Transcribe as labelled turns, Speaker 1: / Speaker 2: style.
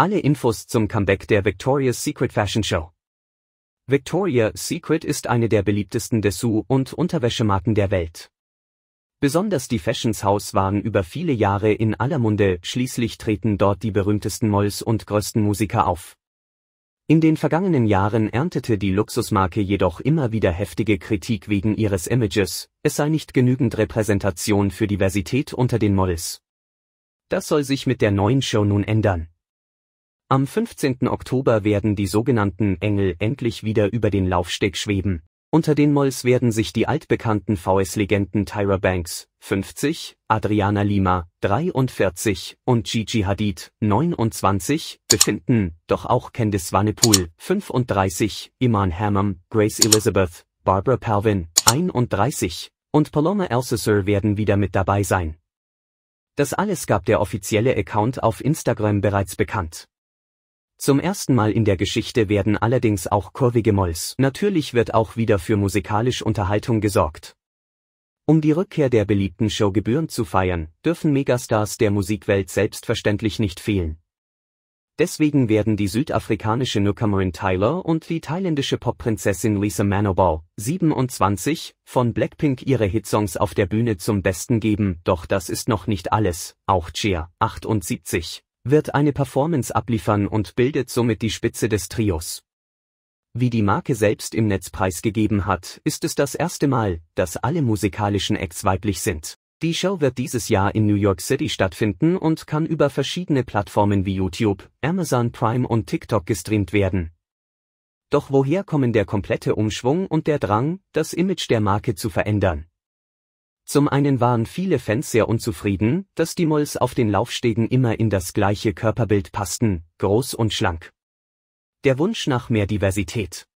Speaker 1: Alle Infos zum Comeback der Victoria's Secret Fashion Show. Victoria's Secret ist eine der beliebtesten Dessous- und Unterwäschemarken der Welt. Besonders die Fashions House waren über viele Jahre in aller Munde, schließlich treten dort die berühmtesten Molls und größten Musiker auf. In den vergangenen Jahren erntete die Luxusmarke jedoch immer wieder heftige Kritik wegen ihres Images, es sei nicht genügend Repräsentation für Diversität unter den Molls. Das soll sich mit der neuen Show nun ändern. Am 15. Oktober werden die sogenannten Engel endlich wieder über den Laufsteg schweben. Unter den Molls werden sich die altbekannten VS-Legenden Tyra Banks, 50, Adriana Lima, 43 und Gigi Hadid, 29, befinden, doch auch Candice Vanepul, 35, Iman Hammam, Grace Elizabeth, Barbara Palvin, 31 und Paloma Elsesser werden wieder mit dabei sein. Das alles gab der offizielle Account auf Instagram bereits bekannt. Zum ersten Mal in der Geschichte werden allerdings auch kurvige Molls. Natürlich wird auch wieder für musikalische Unterhaltung gesorgt. Um die Rückkehr der beliebten Show gebührend zu feiern, dürfen Megastars der Musikwelt selbstverständlich nicht fehlen. Deswegen werden die südafrikanische Newcomerin Tyler und die thailändische Popprinzessin Lisa Manobal, 27, von Blackpink ihre Hitsongs auf der Bühne zum Besten geben, doch das ist noch nicht alles, auch Cheer, 78, wird eine Performance abliefern und bildet somit die Spitze des Trios. Wie die Marke selbst im Netz preisgegeben hat, ist es das erste Mal, dass alle musikalischen Acts weiblich sind. Die Show wird dieses Jahr in New York City stattfinden und kann über verschiedene Plattformen wie YouTube, Amazon Prime und TikTok gestreamt werden. Doch woher kommen der komplette Umschwung und der Drang, das Image der Marke zu verändern? Zum einen waren viele Fans sehr unzufrieden, dass die Molls auf den Laufstegen immer in das gleiche Körperbild passten, groß und schlank. Der Wunsch nach mehr Diversität